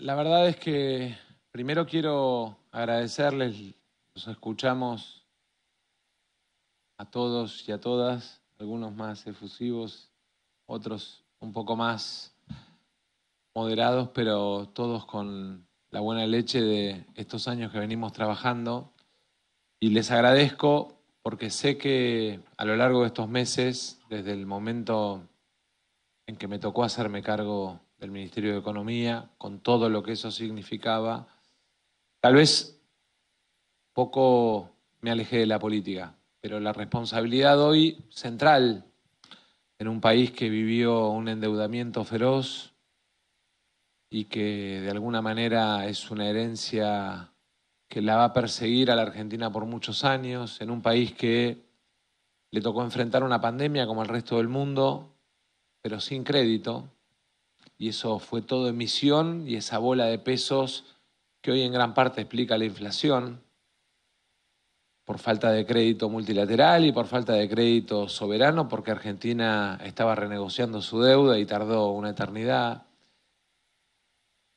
La verdad es que primero quiero agradecerles, los escuchamos a todos y a todas, algunos más efusivos, otros un poco más moderados, pero todos con la buena leche de estos años que venimos trabajando. Y les agradezco porque sé que a lo largo de estos meses, desde el momento en que me tocó hacerme cargo del Ministerio de Economía, con todo lo que eso significaba. Tal vez poco me alejé de la política, pero la responsabilidad hoy central en un país que vivió un endeudamiento feroz y que de alguna manera es una herencia que la va a perseguir a la Argentina por muchos años, en un país que le tocó enfrentar una pandemia como el resto del mundo, pero sin crédito, y eso fue todo emisión y esa bola de pesos que hoy en gran parte explica la inflación por falta de crédito multilateral y por falta de crédito soberano, porque Argentina estaba renegociando su deuda y tardó una eternidad.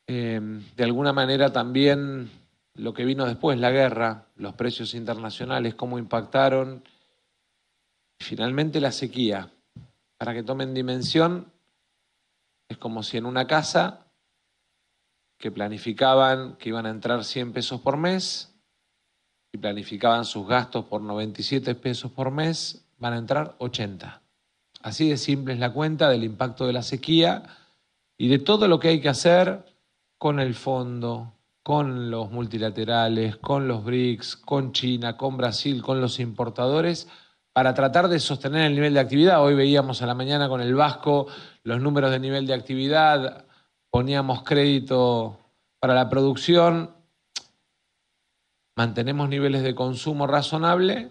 Eh, de alguna manera también lo que vino después, la guerra, los precios internacionales, cómo impactaron, finalmente la sequía. Para que tomen dimensión, es como si en una casa que planificaban que iban a entrar 100 pesos por mes y planificaban sus gastos por 97 pesos por mes, van a entrar 80. Así de simple es la cuenta del impacto de la sequía y de todo lo que hay que hacer con el fondo, con los multilaterales, con los BRICS, con China, con Brasil, con los importadores para tratar de sostener el nivel de actividad. Hoy veíamos a la mañana con el Vasco los números de nivel de actividad, poníamos crédito para la producción, mantenemos niveles de consumo razonable,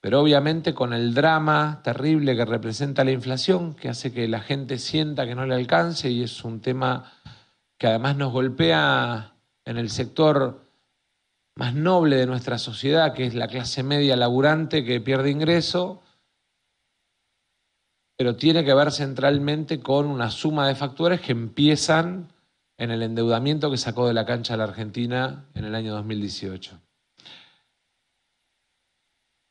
pero obviamente con el drama terrible que representa la inflación, que hace que la gente sienta que no le alcance y es un tema que además nos golpea en el sector más noble de nuestra sociedad, que es la clase media laburante que pierde ingreso, pero tiene que ver centralmente con una suma de factores que empiezan en el endeudamiento que sacó de la cancha la Argentina en el año 2018.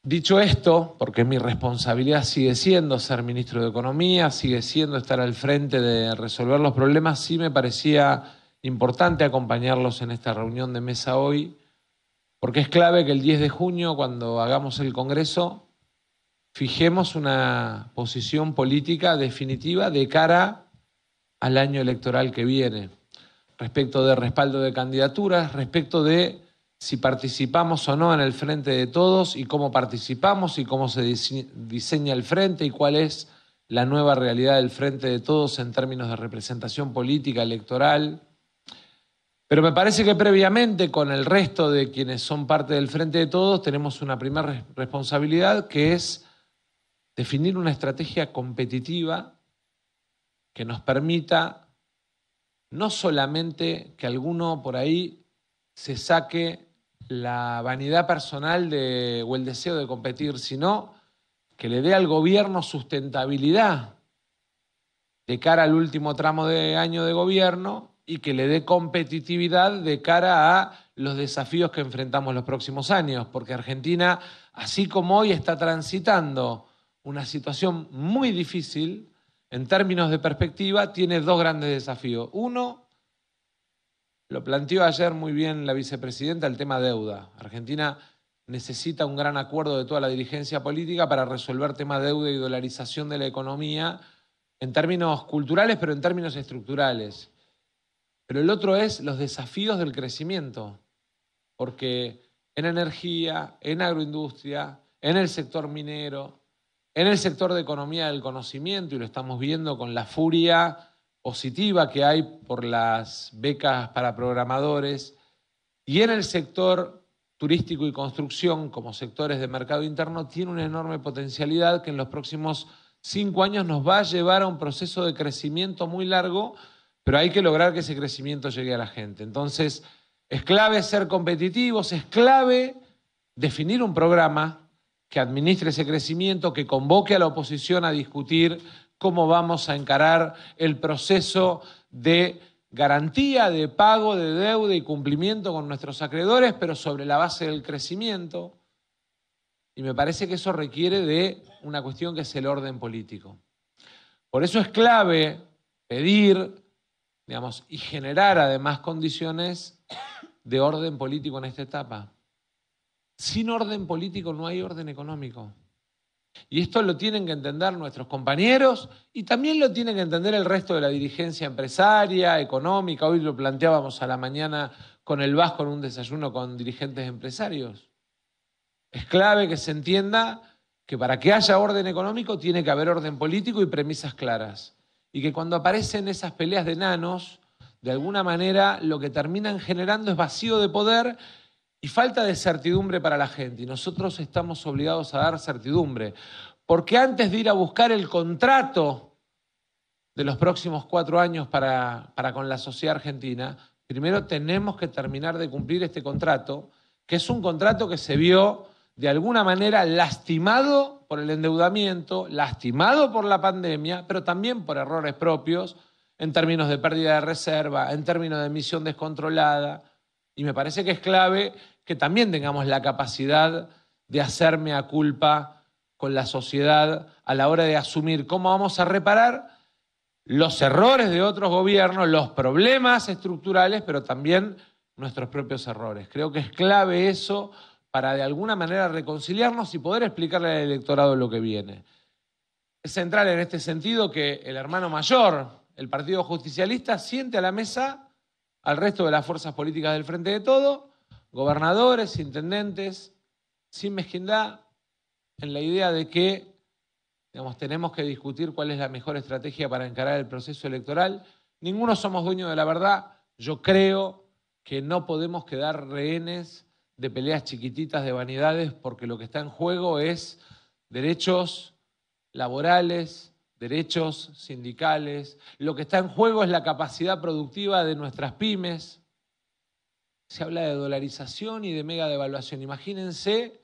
Dicho esto, porque mi responsabilidad sigue siendo ser ministro de Economía, sigue siendo estar al frente de resolver los problemas, sí me parecía importante acompañarlos en esta reunión de mesa hoy porque es clave que el 10 de junio, cuando hagamos el Congreso, fijemos una posición política definitiva de cara al año electoral que viene, respecto de respaldo de candidaturas, respecto de si participamos o no en el frente de todos y cómo participamos y cómo se diseña el frente y cuál es la nueva realidad del frente de todos en términos de representación política electoral pero me parece que previamente, con el resto de quienes son parte del Frente de Todos, tenemos una primera responsabilidad que es definir una estrategia competitiva que nos permita no solamente que alguno por ahí se saque la vanidad personal o el deseo de competir, sino que le dé al gobierno sustentabilidad de cara al último tramo de año de gobierno y que le dé competitividad de cara a los desafíos que enfrentamos los próximos años, porque Argentina, así como hoy, está transitando una situación muy difícil en términos de perspectiva, tiene dos grandes desafíos. Uno, lo planteó ayer muy bien la vicepresidenta, el tema deuda. Argentina necesita un gran acuerdo de toda la dirigencia política para resolver tema deuda y dolarización de la economía en términos culturales, pero en términos estructurales. Pero el otro es los desafíos del crecimiento, porque en energía, en agroindustria, en el sector minero, en el sector de economía del conocimiento, y lo estamos viendo con la furia positiva que hay por las becas para programadores, y en el sector turístico y construcción, como sectores de mercado interno, tiene una enorme potencialidad que en los próximos cinco años nos va a llevar a un proceso de crecimiento muy largo pero hay que lograr que ese crecimiento llegue a la gente. Entonces, es clave ser competitivos, es clave definir un programa que administre ese crecimiento, que convoque a la oposición a discutir cómo vamos a encarar el proceso de garantía de pago de deuda y cumplimiento con nuestros acreedores, pero sobre la base del crecimiento. Y me parece que eso requiere de una cuestión que es el orden político. Por eso es clave pedir y generar además condiciones de orden político en esta etapa. Sin orden político no hay orden económico. Y esto lo tienen que entender nuestros compañeros y también lo tienen que entender el resto de la dirigencia empresaria, económica. Hoy lo planteábamos a la mañana con el Vasco en un desayuno con dirigentes empresarios. Es clave que se entienda que para que haya orden económico tiene que haber orden político y premisas claras y que cuando aparecen esas peleas de enanos, de alguna manera lo que terminan generando es vacío de poder y falta de certidumbre para la gente. Y nosotros estamos obligados a dar certidumbre, porque antes de ir a buscar el contrato de los próximos cuatro años para, con la sociedad argentina, primero tenemos que terminar de cumplir este contrato, que es un contrato que se vio de alguna manera lastimado por el endeudamiento, lastimado por la pandemia, pero también por errores propios en términos de pérdida de reserva, en términos de emisión descontrolada. Y me parece que es clave que también tengamos la capacidad de hacerme a culpa con la sociedad a la hora de asumir cómo vamos a reparar los errores de otros gobiernos, los problemas estructurales, pero también nuestros propios errores. Creo que es clave eso para de alguna manera reconciliarnos y poder explicarle al electorado lo que viene. Es central en este sentido que el hermano mayor, el Partido Justicialista, siente a la mesa al resto de las fuerzas políticas del Frente de Todo, gobernadores, intendentes, sin mezquindad, en la idea de que tenemos que discutir cuál es la mejor estrategia para encarar el proceso electoral. Ninguno somos dueños de la verdad. Yo creo que no podemos quedar rehenes de peleas chiquititas, de vanidades, porque lo que está en juego es derechos laborales, derechos sindicales, lo que está en juego es la capacidad productiva de nuestras pymes. Se habla de dolarización y de mega devaluación. Imagínense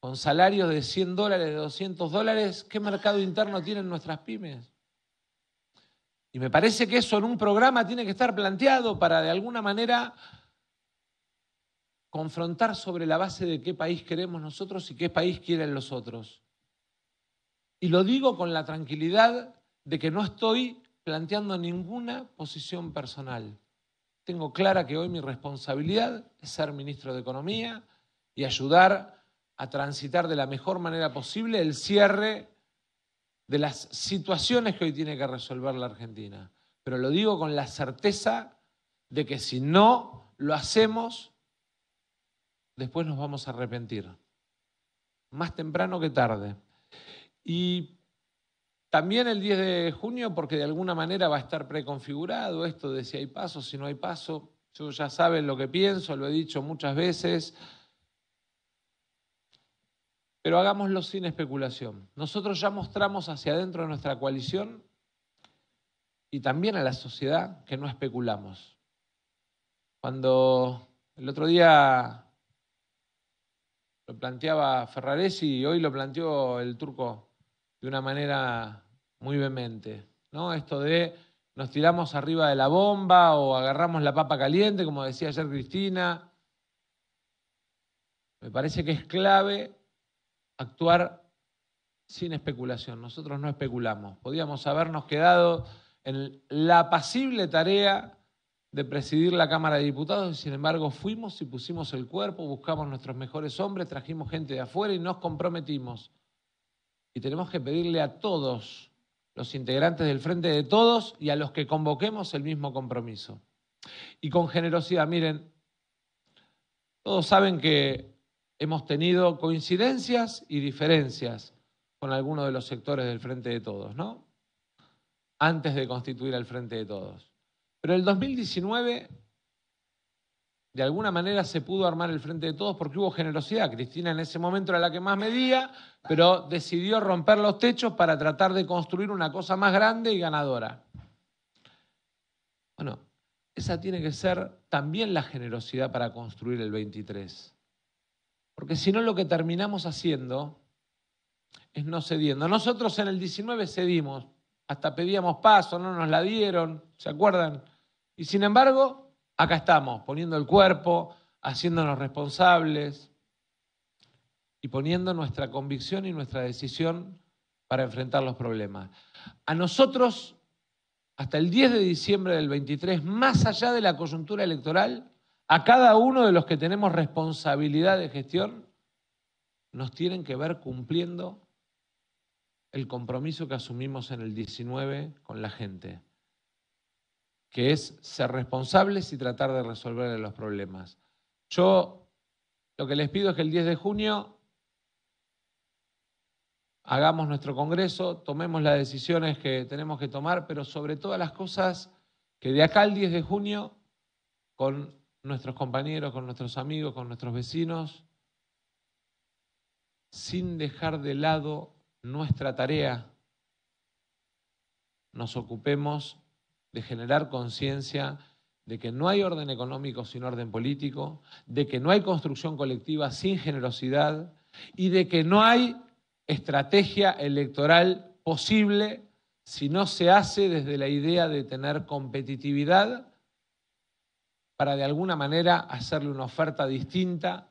con salarios de 100 dólares, de 200 dólares, ¿qué mercado interno tienen nuestras pymes? Y me parece que eso en un programa tiene que estar planteado para de alguna manera confrontar sobre la base de qué país queremos nosotros y qué país quieren los otros. Y lo digo con la tranquilidad de que no estoy planteando ninguna posición personal. Tengo clara que hoy mi responsabilidad es ser ministro de Economía y ayudar a transitar de la mejor manera posible el cierre de las situaciones que hoy tiene que resolver la Argentina. Pero lo digo con la certeza de que si no lo hacemos, después nos vamos a arrepentir, más temprano que tarde. Y también el 10 de junio, porque de alguna manera va a estar preconfigurado esto de si hay paso, si no hay paso. Yo ya saben lo que pienso, lo he dicho muchas veces. Pero hagámoslo sin especulación. Nosotros ya mostramos hacia adentro de nuestra coalición y también a la sociedad que no especulamos. Cuando el otro día lo planteaba Ferraresi y hoy lo planteó el turco de una manera muy vehemente. ¿no? Esto de nos tiramos arriba de la bomba o agarramos la papa caliente, como decía ayer Cristina. Me parece que es clave actuar sin especulación. Nosotros no especulamos. Podíamos habernos quedado en la pasible tarea de presidir la Cámara de Diputados y sin embargo fuimos y pusimos el cuerpo, buscamos nuestros mejores hombres, trajimos gente de afuera y nos comprometimos. Y tenemos que pedirle a todos los integrantes del Frente de Todos y a los que convoquemos el mismo compromiso. Y con generosidad, miren, todos saben que hemos tenido coincidencias y diferencias con algunos de los sectores del Frente de Todos, ¿no? Antes de constituir el Frente de Todos. Pero el 2019, de alguna manera se pudo armar el frente de todos porque hubo generosidad. Cristina en ese momento era la que más medía, pero decidió romper los techos para tratar de construir una cosa más grande y ganadora. Bueno, esa tiene que ser también la generosidad para construir el 23. Porque si no, lo que terminamos haciendo es no cediendo. Nosotros en el 19 cedimos, hasta pedíamos paso, no nos la dieron, ¿se acuerdan? Y sin embargo, acá estamos, poniendo el cuerpo, haciéndonos responsables y poniendo nuestra convicción y nuestra decisión para enfrentar los problemas. A nosotros, hasta el 10 de diciembre del 23, más allá de la coyuntura electoral, a cada uno de los que tenemos responsabilidad de gestión, nos tienen que ver cumpliendo el compromiso que asumimos en el 19 con la gente que es ser responsables y tratar de resolver los problemas. Yo lo que les pido es que el 10 de junio hagamos nuestro Congreso, tomemos las decisiones que tenemos que tomar, pero sobre todas las cosas que de acá al 10 de junio, con nuestros compañeros, con nuestros amigos, con nuestros vecinos, sin dejar de lado nuestra tarea, nos ocupemos de generar conciencia de que no hay orden económico sin orden político, de que no hay construcción colectiva sin generosidad y de que no hay estrategia electoral posible si no se hace desde la idea de tener competitividad para de alguna manera hacerle una oferta distinta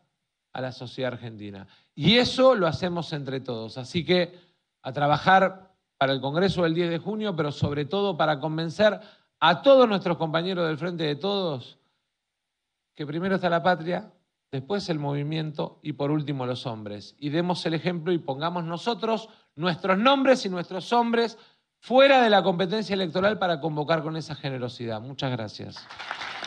a la sociedad argentina. Y eso lo hacemos entre todos. Así que a trabajar para el Congreso del 10 de junio, pero sobre todo para convencer a todos nuestros compañeros del Frente de Todos que primero está la patria, después el movimiento y por último los hombres. Y demos el ejemplo y pongamos nosotros nuestros nombres y nuestros hombres fuera de la competencia electoral para convocar con esa generosidad. Muchas gracias.